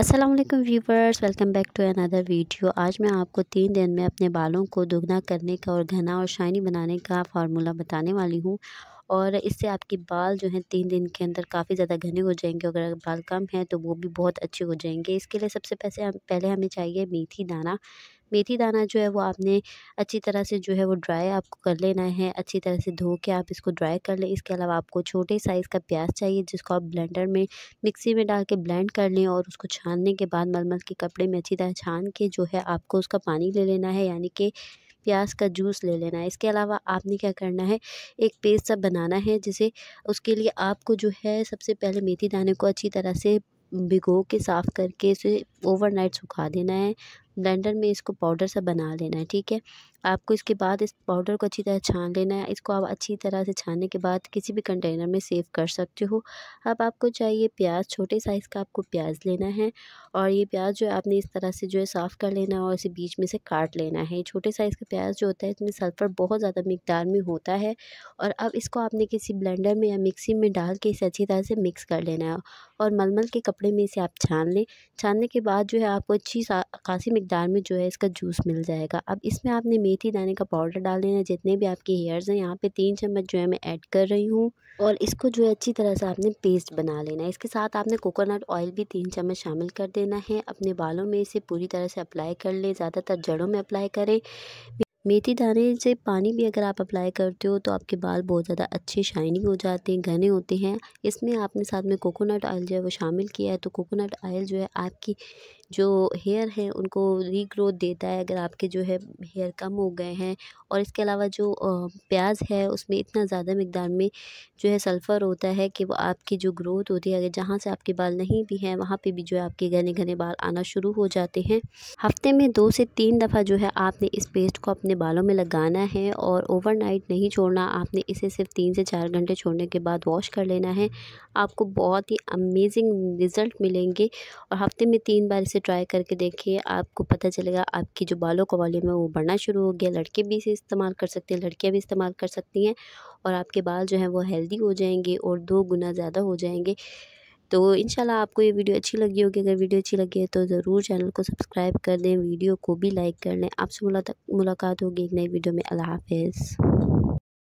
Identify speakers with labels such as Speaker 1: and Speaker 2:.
Speaker 1: Aslam viewers welcome back to another video आज मैं आपको तीन दिन में अपने बालों को दुगना करने का और घना और शाइनी बनाने का फार्मूला बताने वाली हूँ और इससे आपके बाल जो हैं तीन दिन के अंदर काफ़ी ज़्यादा घने हो जाएंगे अगर बाल कम हैं तो वो भी बहुत अच्छे हो जाएंगे इसके लिए सबसे पहले हम पहले हमें चाहिए मेथी दाना मेथी दाना जो है वो आपने अच्छी तरह से जो है वो ड्राई आपको कर लेना है अच्छी तरह से धो के आप इसको ड्राई कर लें इसके अलावा आपको छोटे साइज़ का प्याज चाहिए जिसको आप ब्लेंडर में मिक्सी में डाल के ब्लेंड कर लें और उसको छानने के बाद मलमल के कपड़े में अच्छी तरह छान के जो है आपको उसका पानी ले लेना है यानी कि प्याज का जूस ले लेना है इसके अलावा आपने क्या करना है एक पेस्ट सब बनाना है जिसे उसके लिए आपको जो है सबसे पहले मेथी दाने को अच्छी तरह से भिगो के साफ़ करके इसे ओवरनाइट सुखा देना है ब्लेंडर में इसको पाउडर सा बना लेना है ठीक है आपको इसके बाद इस पाउडर को अच्छी तरह छान लेना है इसको आप अच्छी तरह से छानने के बाद किसी भी कंटेनर में सेव कर सकते हो अब आपको चाहिए प्याज छोटे साइज़ का आपको प्याज लेना है और ये प्याज जो है आपने इस तरह से जो है साफ़ कर लेना है और इसे बीच में से काट लेना है छोटे साइज़ का प्याज जो होता है इसमें सल्फ़र बहुत ज़्यादा मिकदार में होता है और अब इसको आपने किसी ब्लेंडर में या मिक्सी में डाल के इसे अच्छी तरह से मिक्स कर लेना है और मलमल के कपड़े में इसे आप छान लें छानने के बाद जो है आपको अच्छी खासी मकदार में जो है इसका जूस मिल जाएगा अब इसमें आपने मेथी दाने का पाउडर डाल देना जितने भी आपके हेयर्स हैं यहाँ पे तीन चम्मच जो है मैं ऐड कर रही हूँ और इसको जो है अच्छी तरह से आपने पेस्ट बना लेना है इसके साथ आपने कोकोनट ऑयल भी तीन चम्मच शामिल कर देना है अपने बालों में इसे पूरी तरह से अप्लाई कर लें ज़्यादातर जड़ों में अप्लाई करें मेथी दाने से पानी भी अगर आप अप्लाई करते हो तो आपके बाल बहुत ज़्यादा अच्छे शाइनिंग हो जाते हैं घने होते हैं इसमें आपने साथ में कोकोनट ऑयल जो है वो शामिल किया है तो कोकोनट ऑयल जो है आपकी जो हेयर हैं उनको रीग्रोथ देता है अगर आपके जो है हेयर कम हो गए हैं और इसके अलावा जो प्याज है उसमें इतना ज़्यादा मकदार में जो है सल्फ़र होता है कि वो आपकी जो ग्रोथ होती है अगर जहाँ से आपके बाल नहीं भी हैं वहाँ पर भी जो है आपके घने घने बाल आना शुरू हो जाते हैं हफ्ते में दो से तीन दफ़ा जो है आपने इस पेस्ट को अपने बालों में लगाना है और ओवर नहीं छोड़ना आपने इसे सिर्फ तीन से चार घंटे छोड़ने के बाद वॉश कर लेना है आपको बहुत ही अमेजिंग रिज़ल्ट मिलेंगे और हफ्ते में तीन बार इसे ट्राई करके देखिए आपको पता चलेगा आपकी जो बालों का वॉल्यूम है वो बढ़ना शुरू हो गया लड़के भी इसे इस्तेमाल कर सकते हैं लड़कियाँ भी इस्तेमाल कर सकती हैं और आपके बाल जो हैं वो हेल्दी हो जाएंगे और दो गुना ज़्यादा हो जाएंगे तो इन आपको ये वीडियो अच्छी लगी होगी अगर वीडियो अच्छी लगी है तो ज़रूर चैनल को सब्सक्राइब कर दें वीडियो को भी लाइक कर लें आपसे मुलाकात होगी एक नई वीडियो में अल्लाह हाफिज़